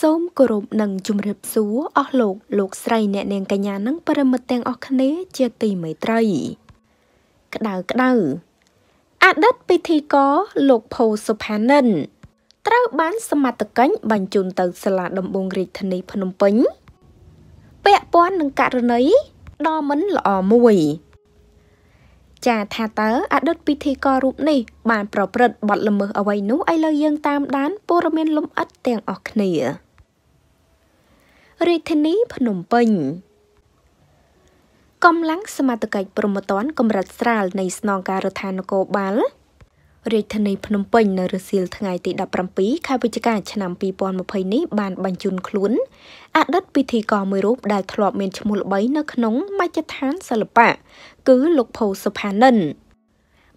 សូមគោរពនិងជម្រាបសួរអស់លោកលោកស្រី អ្នកនាងកញ្ញានិងប្រិមិត្តទាំងអស់គ្នាជាទីមេត្រី ក្តៅក្តៅអតីតពិធីករលោកផូសុផានិនត្រូវបានសមត្ថកិច្ចបញ្ជូនទៅសាលាដំបងរាជធានីភ្នំពេញពាក់ព័ន្ធនឹងករណីដ៏មិនល្អមួយ ចាថាតើអតីតពិធីកររូបនេះ បាន ប្រព្រឹត្តបទល្មើសអ្វីនោះឥឡូវយើងតាមដានព័ត៌មានលម្អិតទាំងអស់គ្នារាជធានីភ្នំពេញកម្លាំងសមត្ថកិច្ចប្រមត្តនកម្រិតស្រាលនៃស្នងការរដ្ឋាភិបាលរាជធានីភ្នំពេញ នៅរសៀលថ្ងៃទី17ខែវិច្ឆិកាឆ្នាំ2020នេះបានបញ្ជូនខ្លួនអតីតពិធីករមួយរូបដែលធ្លាប់មានឈ្មោះល្បីនៅក្នុងមជ្ឈដ្ឋានសិល្បៈគឺលោកផូសុផានិន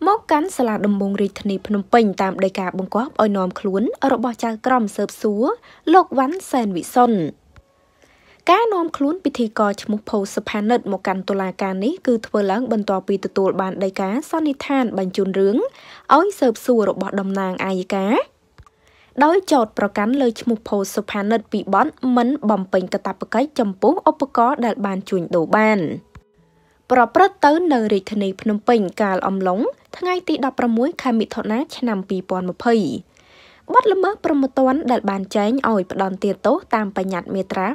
មកកាន់សាលាដំបងរាជធានីភ្នំពេញតាមដីការបង្គាប់ឲ្យនាំខ្លួនរបស់ចៅក្រមស៊ើបសួរលោកវ៉ាន់សែនវិសុន។ការនាំខ្លួនពិធីករឈ្មោះផូសុផានិតមកកាន់តុលាការនេះគឺធ្វើឡើងបន្ទាប់ពីទទួលបានដីកាសន្និដ្ឋានបញ្ជូនរឿងឲ្យស៊ើបសួររបស់តំណាងអាយកា ដោយចោតប្រកាន់លើឈ្មោះផូសុផានិតពីបនមិន បំពេញកាតព្វកិច្ចចំពោះឧបករណ៍ដែលបានជួញដូរបានប្រព្រឹត្តទៅ នៅរាជធានីភ្នំពេញ កាលអំឡុងថ្ងៃទី16ខែមិថុនាឆ្នាំ2020បទល្មើសប្រមទ័នដែលបានចែងឲ្យផ្ដន្ទាទោសតាមបញ្ញត្តិមាត្រា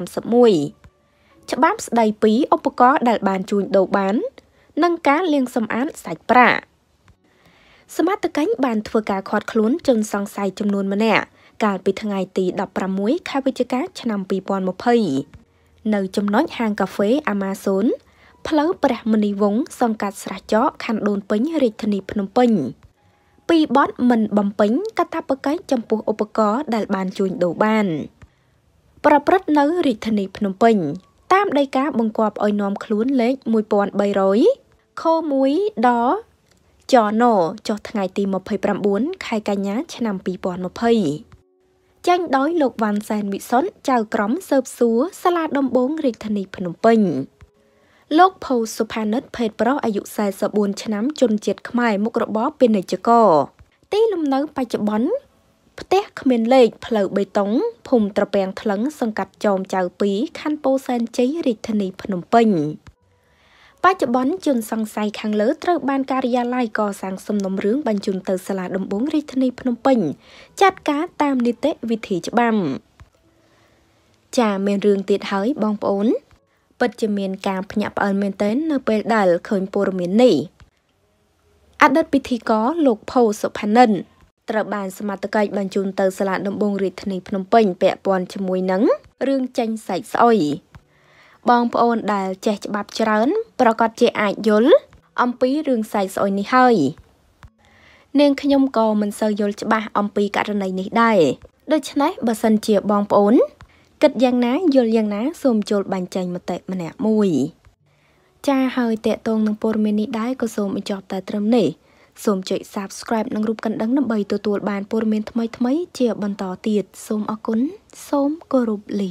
231ច្បាប់ស្ដីពីឧបករណ៍ដែលបានជួញដូរបាន និងការលាងសម្អាតសាច់ប្រាក់សមត្ថកិច្ចបានធ្វើការឃាត់ខ្លួនជនសង្ស័យចំនួនម្នាក់កាលពីថ្ងៃទី16ខែវិច្ឆិកាឆ្នាំ2020នៅចំណុចហាងកាហ្វេ Amazon ផ្លូវព្រះមុនីវង្សសង្កាត់ស្រះចកខណ្ឌដូនពេញរាជធានីភ្នំពេញ។ពីបទមិនបំពេញកាតព្វកិច្ចចំពោះឧបករណ៍ដែលបានជួញដូរបានប្រព្រឹត្តនៅរាជធានីភ្នំពេញតាមដីកាបង្គាប់ឲ្យនាំខ្លួនលេខ1300ខ1ដចណចុះថ្ងៃទី29ខែកញ្ញាឆ្នាំ2020ចេញដោយលោកវ៉ាន់សែនវិសុនចៅក្រមស៊ើបសួរសាលាដំបងរាជធានីភ្នំពេញលោកផូសុផានិត ភេទប្រុសអាយុ44ឆ្នាំជនជាតិខ្មែរមុខរបរពាណិជ្ជករ ទីលំនៅបច្ចុប្បន្នផ្ទះគ្មានលេខផ្លូវបេតុងភូមិត្រពាំងថ្លឹងសង្កាត់ចោមចៅ2ខណ្ឌពោធិ៍សែនជ័យរាជធានីភ្នំពេញបច្ចុប្បន្នជនសង្ស័យខាងលើត្រូវបាន ការិយាល័យកសាងសំណុំរឿងបញ្ជូនទៅសាលាដំបងរាជធានីភ្នំពេញ ចាត់ការតាមនីតិវិធីច្បាប់ចាមានរឿងទៀតហើយបងប្អូនពិតជាមានការភ្ញាក់ផ្អើលមែនទែននៅពេលដែលឃើញព័ត៌មាននេះអតីតពិធីករលោកផូសុផានិនត្រូវបាន សមត្ថកិច្ចបញ្ជូនទៅសាលាដំបងរាជធានីភ្នំពេញពាក់ព័ន្ធជាមួយនឹងរឿងចាញ់សាច់ស្អុយបងប្អូនដែលចេះច្បាប់ច្រើន ប្រកាសជាអាចយល់អំពីរឿងសាច់ស្អុយនេះហើយនាងខ្ញុំក៏មិនសូវយល់ច្បាស់អំពីករណីនេះដែរដូច្នេះបើសិនជាបងប្អូនគិតយ៉ាងណាយល់យ៉ាងណាសូមចូលបញ្ចេញមតិម្នាក់មួយចាហើយតេតងនឹងព័ត៌មាននេះដែរក៏សូមបញ្ចប់តែត្រឹមនេះសូមចុច Subscribe និងរូបកណ្ដឹងដើម្បីទទួលបានព័ត៌មានថ្មីៗជាបន្តទៀតសូមអរគុណសូមគោរពលា